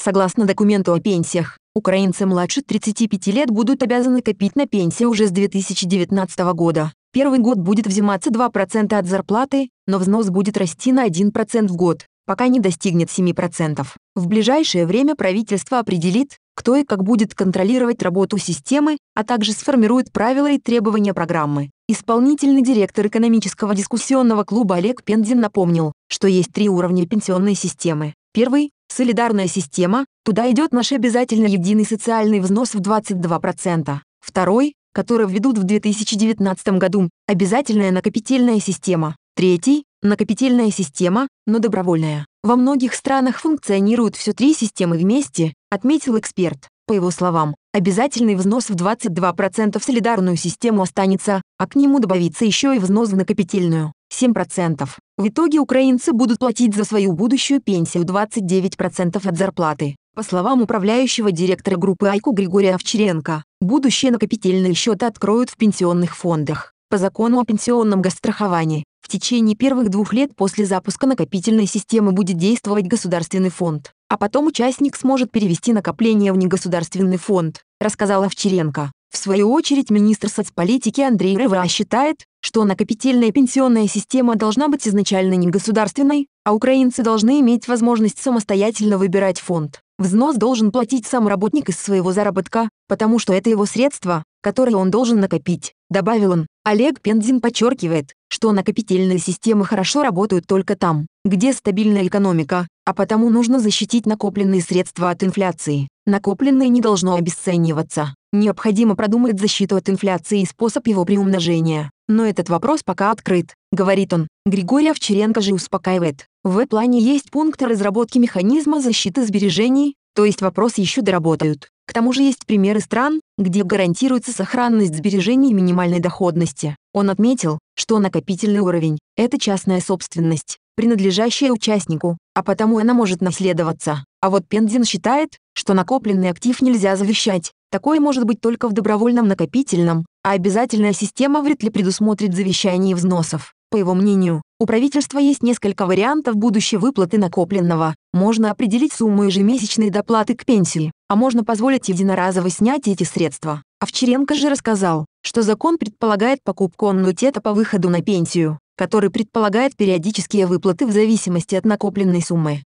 Согласно документу о пенсиях, украинцы младше 35 лет будут обязаны копить на пенсию уже с 2019 года. Первый год будет взиматься 2% от зарплаты, но взнос будет расти на 1% в год, пока не достигнет 7%. В ближайшее время правительство определит, кто и как будет контролировать работу системы, а также сформирует правила и требования программы. Исполнительный директор экономического дискуссионного клуба Олег Пензин напомнил, что есть три уровня пенсионной системы. Первый Солидарная система, туда идет наш обязательный единый социальный взнос в 22%. Второй, который введут в 2019 году, обязательная накопительная система. Третий, накопительная система, но добровольная. Во многих странах функционируют все три системы вместе, отметил эксперт. По его словам, обязательный взнос в 22% в солидарную систему останется, а к нему добавится еще и взнос в накопительную. 7%. В итоге украинцы будут платить за свою будущую пенсию 29% от зарплаты. По словам управляющего директора группы «Айку» Григория Овчаренко, будущие накопительные счеты откроют в пенсионных фондах. По закону о пенсионном гостраховании, в течение первых двух лет после запуска накопительной системы будет действовать государственный фонд, а потом участник сможет перевести накопление в негосударственный фонд, рассказала Овчаренко. В свою очередь министр соцполитики Андрей Рыва считает, что накопительная пенсионная система должна быть изначально не государственной, а украинцы должны иметь возможность самостоятельно выбирать фонд. Взнос должен платить сам работник из своего заработка, потому что это его средства, которые он должен накопить, добавил он. Олег Пензин подчеркивает, что накопительные системы хорошо работают только там, где стабильная экономика, а потому нужно защитить накопленные средства от инфляции. Накопленное не должно обесцениваться. Необходимо продумать защиту от инфляции и способ его приумножения. Но этот вопрос пока открыт, говорит он. Григорий Овчаренко же успокаивает. В плане есть пункты разработки механизма защиты сбережений, то есть вопрос еще доработают. К тому же есть примеры стран, где гарантируется сохранность сбережений и минимальной доходности. Он отметил, что накопительный уровень – это частная собственность, принадлежащая участнику, а потому она может наследоваться. А вот Пензин считает, что накопленный актив нельзя завещать. Такое может быть только в добровольном накопительном, а обязательная система вряд ли предусмотрит завещание взносов. По его мнению, у правительства есть несколько вариантов будущей выплаты накопленного. Можно определить сумму ежемесячной доплаты к пенсии, а можно позволить единоразово снять эти средства. Овчаренко же рассказал, что закон предполагает покупку аннуитета по выходу на пенсию, который предполагает периодические выплаты в зависимости от накопленной суммы.